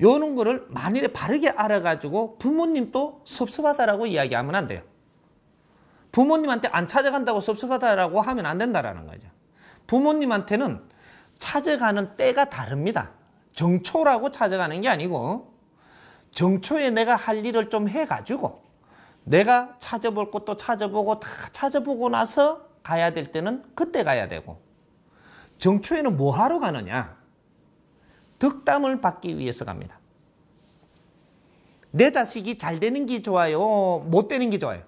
요런 거를 만일에 바르게 알아가지고 부모님도 섭섭하다라고 이야기하면 안 돼요. 부모님한테 안 찾아간다고 섭섭하다라고 하면 안 된다라는 거죠. 부모님한테는 찾아가는 때가 다릅니다. 정초라고 찾아가는 게 아니고 정초에 내가 할 일을 좀 해가지고 내가 찾아볼 것도 찾아보고 다 찾아보고 나서 가야 될 때는 그때 가야 되고 정초에는 뭐 하러 가느냐 덕담을 받기 위해서 갑니다. 내 자식이 잘 되는 게 좋아요? 못 되는 게 좋아요?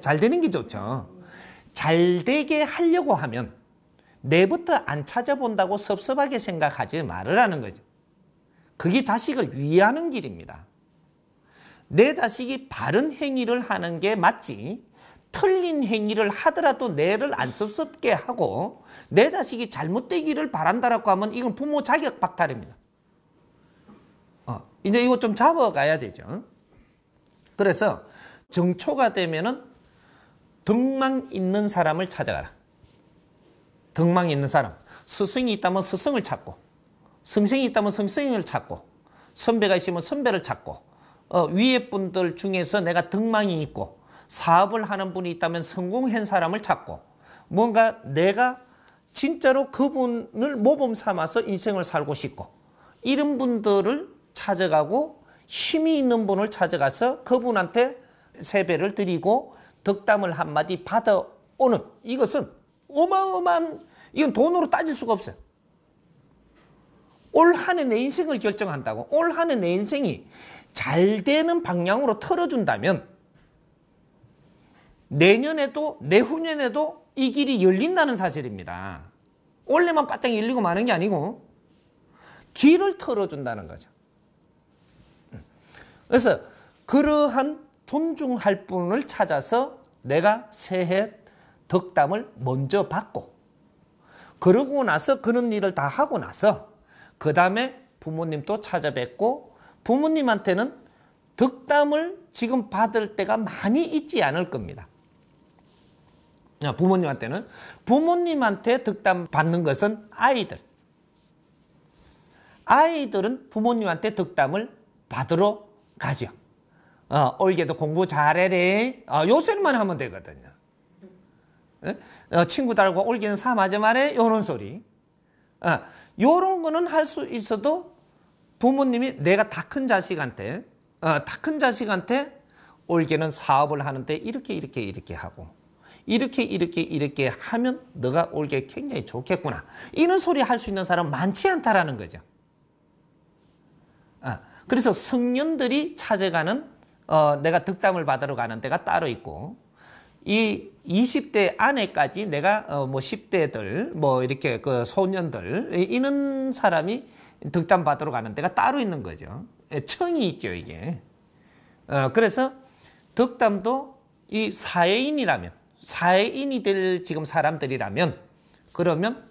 잘 되는 게 좋죠. 잘 되게 하려고 하면 내부터 안 찾아본다고 섭섭하게 생각하지 말으라는 거죠. 그게 자식을 위하는 길입니다. 내 자식이 바른 행위를 하는 게 맞지 틀린 행위를 하더라도 내를 안 섭섭게 하고 내 자식이 잘못되기를 바란다라고 하면 이건 부모 자격 박탈입니다. 어, 이제 이거 좀 잡아가야 되죠. 그래서 정초가 되면은 덕망 있는 사람을 찾아가라. 덕망 있는 사람. 스승이 있다면 스승을 찾고, 성생이 있다면 성생을 찾고, 선배가 있으면 선배를 찾고, 어, 위에 분들 중에서 내가 덕망이 있고, 사업을 하는 분이 있다면 성공한 사람을 찾고 뭔가 내가 진짜로 그분을 모범 삼아서 인생을 살고 싶고 이런 분들을 찾아가고 힘이 있는 분을 찾아가서 그분한테 세배를 드리고 덕담을 한마디 받아오는 이것은 어마어마한 이건 돈으로 따질 수가 없어요. 올한해내 인생을 결정한다고 올한해내 인생이 잘 되는 방향으로 틀어준다면 내년에도 내후년에도 이 길이 열린다는 사실입니다. 원래만 바짝 열리고 마는 게 아니고 길을 털어준다는 거죠. 그래서 그러한 존중할 분을 찾아서 내가 새해 덕담을 먼저 받고 그러고 나서 그런 일을 다 하고 나서 그 다음에 부모님도 찾아뵙고 부모님한테는 덕담을 지금 받을 때가 많이 있지 않을 겁니다. 아, 부모님한테는 부모님한테 득담 받는 것은 아이들 아이들은 부모님한테 득담을 받으러 가죠 어, 올게도 공부 잘해래 어, 요새만 하면 되거든요 어, 친구들하고올게는사마지 말해 요런 소리 어, 요런 거는 할 수 있어도 부모님이 내가 다 큰 자식한테 어, 다 큰 자식한테 올게는 사업을 하는데 이렇게 이렇게 이렇게 하고 이렇게 이렇게 이렇게 하면 너가 올게 굉장히 좋겠구나. 이런 소리 할 수 있는 사람 많지 않다라는 거죠. 아, 그래서 성년들이 찾아가는 어, 내가 득담을 받으러 가는 데가 따로 있고 이 20대 안에까지 내가 어, 뭐 10대들 뭐 이렇게 그 소년들 이런 사람이 득담 받으러 가는 데가 따로 있는 거죠. 청이 예, 있죠 이게. 어, 그래서 득담도이 사회인이라면 사회인이 될 지금 사람들이라면 그러면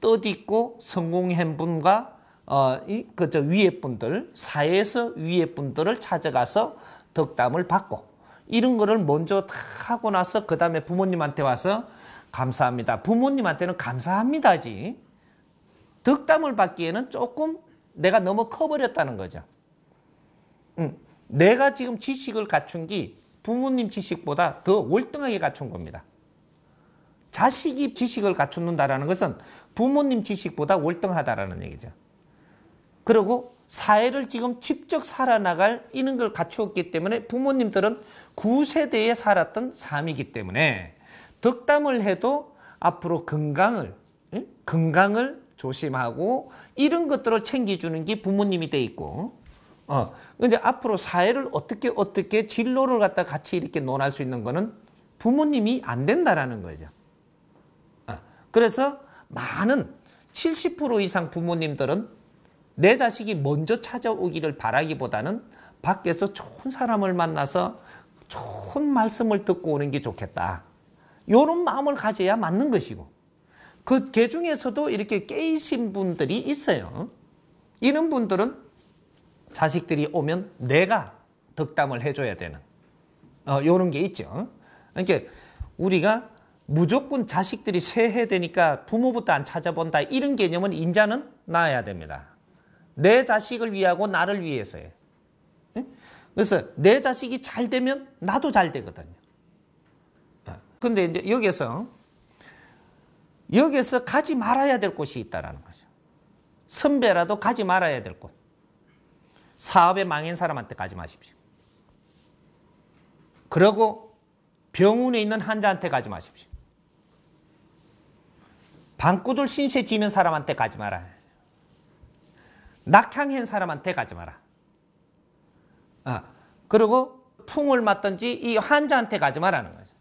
뜻있고 성공한 분과 어, 그저 위에 분들, 사회에서 위에 분들을 찾아가서 덕담을 받고 이런 거를 먼저 다 하고 나서 그 다음에 부모님한테 와서 감사합니다. 부모님한테는 감사합니다지. 덕담을 받기에는 조금 내가 너무 커버렸다는 거죠. 음, 내가 지금 지식을 갖춘 게 부모님 지식보다 더 월등하게 갖춘 겁니다. 자식이 지식을 갖춘다는 것은 부모님 지식보다 월등하다라는 얘기죠. 그리고 사회를 지금 직접 살아나갈 이런 걸 갖추었기 때문에 부모님들은 구세대에 살았던 삶이기 때문에 덕담을 해도 앞으로 건강을 건강을 조심하고 이런 것들을 챙겨주는 게 부모님이 돼 있고 어, 이제 앞으로 사회를 어떻게 어떻게 진로를 갖다 같이 이렇게 논할 수 있는 거는 부모님이 안 된다라는 거죠. 어, 그래서 많은 70% 이상 부모님들은 내 자식이 먼저 찾아오기를 바라기보다는 밖에서 좋은 사람을 만나서 좋은 말씀을 듣고 오는 게 좋겠다. 이런 마음을 가져야 맞는 것이고 그개 중에서도 이렇게 깨이신 분들이 있어요. 이런 분들은 자식들이 오면 내가 덕담을 해줘야 되는 어, 요런 게 있죠. 그러니까 우리가 무조건 자식들이 새해 되니까 부모부터 안 찾아본다 이런 개념은 인자는 나아야 됩니다. 내 자식을 위하고 나를 위해서요. 그래서 내 자식이 잘 되면 나도 잘 되거든요. 어, 근데 이제 여기서여기서 가지 말아야 될 곳이 있다라는 거죠. 선배라도 가지 말아야 될 곳. 사업에 망한 사람한테 가지 마십시오. 그러고 병원에 있는 환자한테 가지 마십시오. 방구들 신세 지는 사람한테 가지 마라. 낙향한 사람한테 가지 마라. 아, 그리고 풍을 맞든지 이 환자한테 가지 마라는 거죠.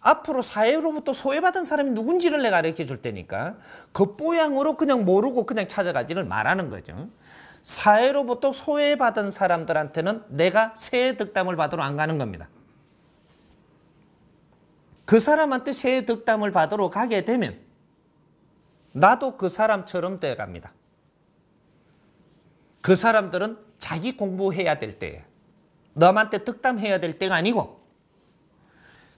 앞으로 사회로부터 소외받은 사람이 누군지를 내가 가르쳐 줄 테니까 겉보양으로 그 그냥 모르고 그냥 찾아가지를 말하는 거죠. 사회로부터 소외받은 사람들한테는 내가 새해 득담을 받으러 안 가는 겁니다. 그 사람한테 새해 득담을 받으러 가게 되면 나도 그 사람처럼 돼갑니다. 그 사람들은 자기 공부해야 될때에너한테 득담해야 될 때가 아니고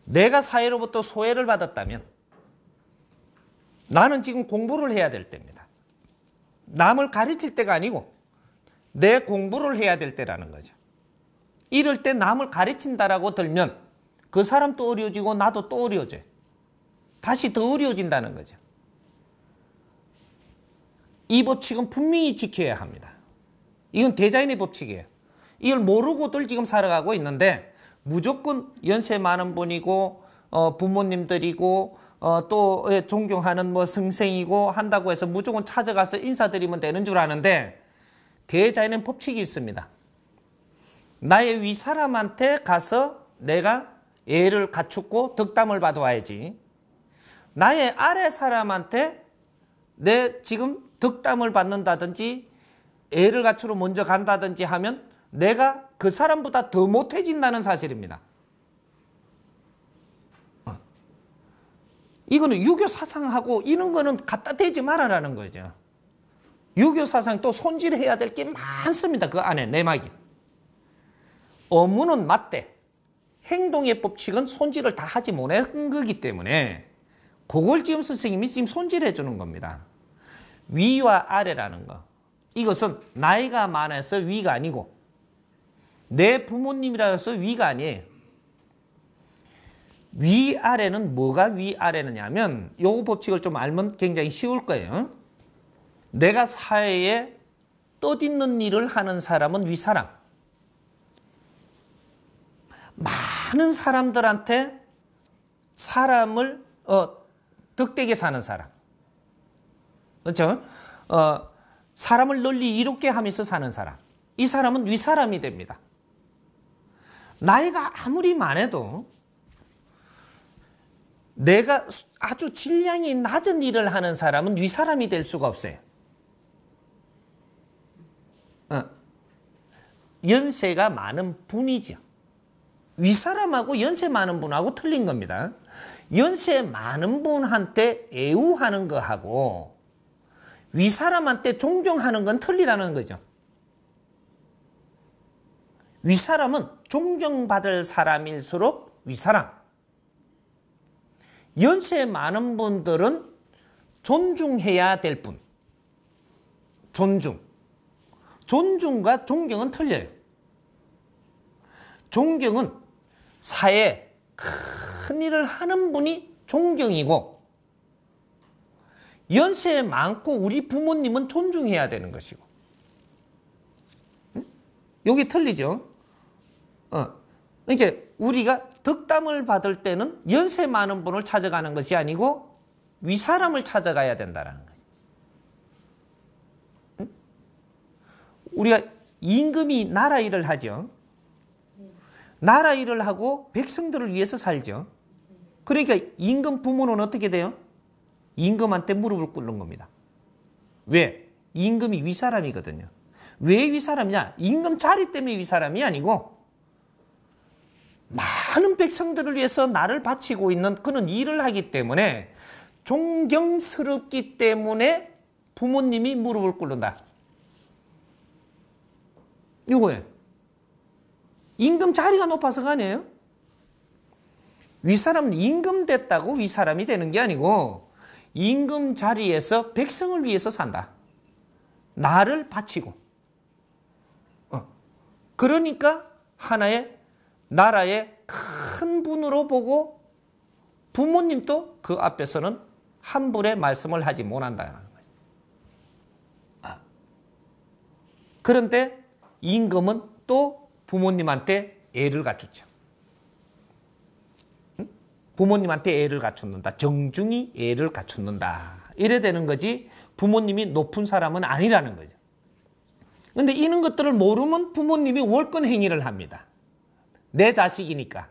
내가 사회로부터 소외를 받았다면 나는 지금 공부를 해야 될 때입니다. 남을 가르칠 때가 아니고 내 공부를 해야 될 때라는 거죠. 이럴 때 남을 가르친다라고 들면 그 사람도 어려워지고 나도 또 어려워져요. 다시 더 어려워진다는 거죠. 이 법칙은 분명히 지켜야 합니다. 이건 대자인의 법칙이에요. 이걸 모르고들 지금 살아가고 있는데 무조건 연세 많은 분이고 어, 부모님들이고 어, 또 존경하는 뭐 선생이고 한다고 해서 무조건 찾아가서 인사드리면 되는 줄 아는데 대자에는 법칙이 있습니다. 나의 위사람한테 가서 내가 예를 갖추고 덕담을 받아와야지. 나의 아래 사람한테 내 지금 덕담을 받는다든지 예를 갖추러 먼저 간다든지 하면 내가 그 사람보다 더 못해진다는 사실입니다. 이거는 유교 사상하고 이런 거는 갖다 대지 말아라는 거죠. 유교 사상 또 손질해야 될 게 많습니다. 그 안에 내막이. 어문은 맞대. 행동의 법칙은 손질을 다 하지 못한 거기 때문에 그걸 지금 선생님이 지금 손질해 주는 겁니다. 위와 아래라는 거. 이것은 나이가 많아서 위가 아니고 내 부모님이라 서 위가 아니에요. 위아래는 뭐가 위아래느냐 하면 요 법칙을 좀 알면 굉장히 쉬울 거예요. 내가 사회에 떠있는 일을 하는 사람은 위사람. 많은 사람들한테 사람을 어, 득되게 사는 사람. 그렇죠? 어, 사람을 널리 이롭게 하면서 사는 사람. 이 사람은 위사람이 됩니다. 나이가 아무리 많아도 내가 아주 질량이 낮은 일을 하는 사람은 위사람이 될 수가 없어요. 연세가 많은 분이죠. 윗사람하고 연세 많은 분하고 틀린 겁니다. 연세 많은 분한테 애우하는 거하고 윗사람한테 존경하는 건 틀리다는 거죠. 윗사람은 존경받을 사람일수록 윗사람. 연세 많은 분들은 존중해야 될 분. 존중. 존중과 존경은 틀려요. 존경은 사회 큰 일을 하는 분이 존경이고 연세 많고 우리 부모님은 존중해야 되는 것이고 여기 틀리죠. 어. 그러니까 우리가 덕담을 받을 때는 연세 많은 분을 찾아가는 것이 아니고 위사람을 찾아가야 된다는 거 우리가 임금이 나라 일을 하죠. 나라 일을 하고 백성들을 위해서 살죠. 그러니까 임금 부모는 어떻게 돼요? 임금한테 무릎을 꿇는 겁니다. 왜? 임금이 위사람이거든요. 왜 위사람이냐? 임금 자리 때문에 위사람이 아니고 많은 백성들을 위해서 나를 바치고 있는 그런 일을 하기 때문에 존경스럽기 때문에 부모님이 무릎을 꿇는다. 요거예 임금 자리가 높아서가 아니에요. 윗사람 임금 됐다고 윗사람이 되는 게 아니고 임금 자리에서 백성을 위해서 산다. 나를 바치고. 어. 그러니까 하나의 나라의 큰 분으로 보고 부모님도 그 앞에서는 함부의 말씀을 하지 못한다 거예요. 아. 그런데 임금은 또 부모님한테 애를 갖췄죠 부모님한테 애를 갖췄는다 정중히 애를 갖췄는다 이래 되는 거지 부모님이 높은 사람은 아니라는 거죠. 그런데 이런 것들을 모르면 부모님이 월권 행위를 합니다. 내 자식이니까.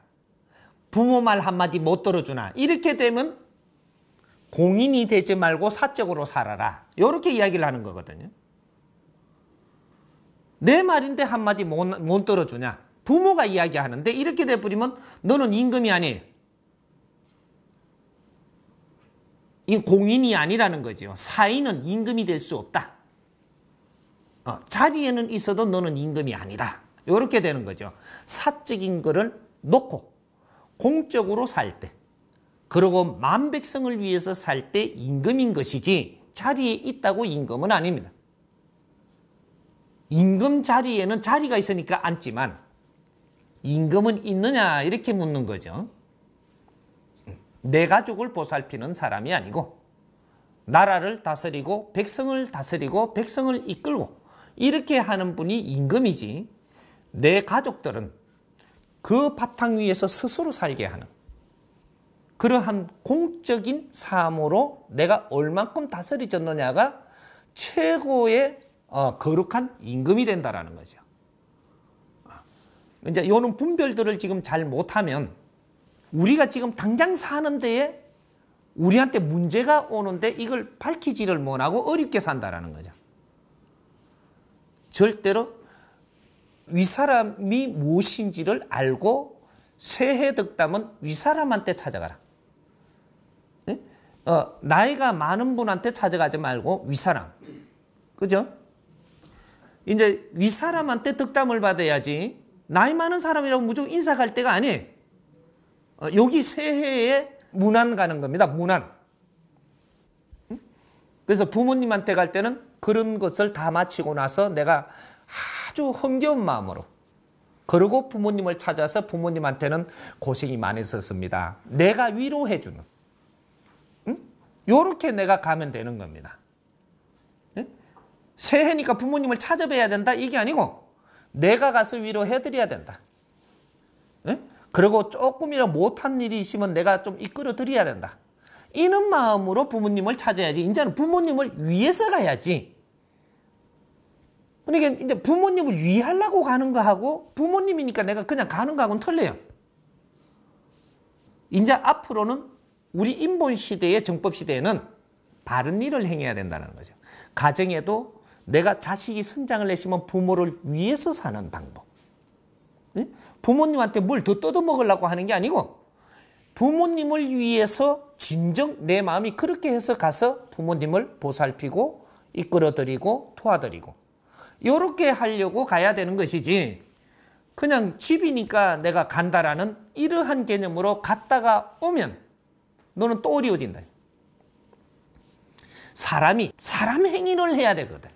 부모 말 한마디 못 들어주나. 이렇게 되면 공인이 되지 말고 사적으로 살아라. 이렇게 이야기를 하는 거거든요. 내 말인데 한마디 못, 못 들어주냐. 부모가 이야기하는데 이렇게 돼버리면 너는 임금이 아니. 에이 공인이 아니라는 거죠. 사인은 임금이 될 수 없다. 어, 자리에는 있어도 너는 임금이 아니다. 이렇게 되는 거죠. 사적인 거를 놓고 공적으로 살 때, 그리고 만백성을 위해서 살 때 임금인 것이지 자리에 있다고 임금은 아닙니다. 임금 자리에는 자리가 있으니까 앉지만 임금은 있느냐 이렇게 묻는 거죠. 내 가족을 보살피는 사람이 아니고 나라를 다스리고 백성을 다스리고 백성을 이끌고 이렇게 하는 분이 임금이지 내 가족들은 그 바탕 위에서 스스로 살게 하는 그러한 공적인 사무로 내가 얼만큼 다스리졌느냐가 최고의 어, 거룩한 임금이 된다라는 거죠. 어. 이제 요런 분별들을 지금 잘 못하면 우리가 지금 당장 사는 데에 우리한테 문제가 오는데 이걸 밝히지를 못하고 어렵게 산다라는 거죠. 절대로 위사람이 무엇인지를 알고 새해 득담은 위사람한테 찾아가라. 어, 나이가 많은 분한테 찾아가지 말고 위사람. 그죠? 이제 윗사람한테 득담을 받아야지 나이 많은 사람이라고 무조건 인사 갈 때가 아니에요. 어, 여기 새해에 문안 가는 겁니다. 문안. 그래서 부모님한테 갈 때는 그런 것을 다 마치고 나서 내가 아주 흥겨운 마음으로 그리고 부모님을 찾아서 부모님한테는 고생이 많이 있었습니다. 내가 위로해주는 응? 요렇게 내가 가면 되는 겁니다. 새해니까 부모님을 찾아뵈야 된다 이게 아니고 내가 가서 위로해드려야 된다. 네? 예? 그리고 조금이라 못한 일이 있으면 내가 좀 이끌어드려야 된다. 이런 마음으로 부모님을 찾아야지. 이제는 부모님을 위해서 가야지. 그러니까 이제 부모님을 위하려고 가는 거하고 부모님이니까 내가 그냥 가는 거하고는 틀려요. 이제 앞으로는 우리 인본 시대의 정법 시대에는 바른 일을 행해야 된다는 거죠. 가정에도 내가 자식이 성장을 내시면 부모를 위해서 사는 방법. 부모님한테 뭘더 뜯어먹으려고 하는 게 아니고 부모님을 위해서 진정 내 마음이 그렇게 해서 가서 부모님을 보살피고 이끌어드리고 도와드리고 이렇게 하려고 가야 되는 것이지 그냥 집이니까 내가 간다라는 이러한 개념으로 갔다가 오면 너는 또 어려워진다. 사람이 사람 행위를 해야 되거든.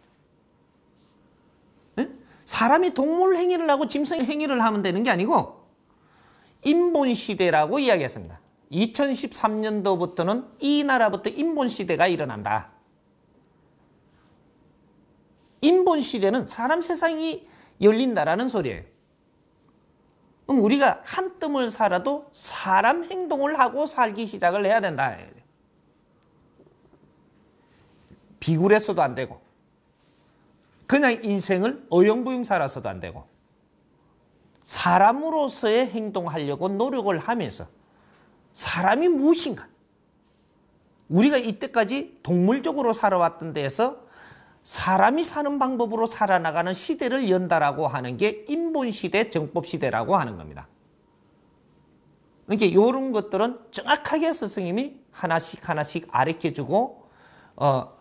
사람이 동물 행위를 하고 짐승 행위를 하면 되는 게 아니고 인본 시대라고 이야기했습니다. 2013년도부터는 이 나라부터 인본 시대가 일어난다. 인본 시대는 사람 세상이 열린다라는 소리예요. 그럼 우리가 한 뜸을 살아도 사람 행동을 하고 살기 시작을 해야 된다. 비굴해서도 안 되고 그냥 인생을 어영부영 살아서도 안 되고 사람으로서의 행동하려고 노력을 하면서 사람이 무엇인가 우리가 이때까지 동물적으로 살아왔던 데에서 사람이 사는 방법으로 살아나가는 시대를 연다라고 하는 게 인본시대, 정법시대라고 하는 겁니다. 그러니까 이런 것들은 정확하게 스승님이 하나씩 하나씩 아래켜주고 어,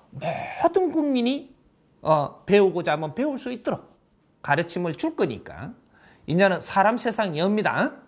모든 국민이 어, 배우고자 하면 배울 수 있도록 가르침을 줄 거니까 이제는 사람 세상 엽니다.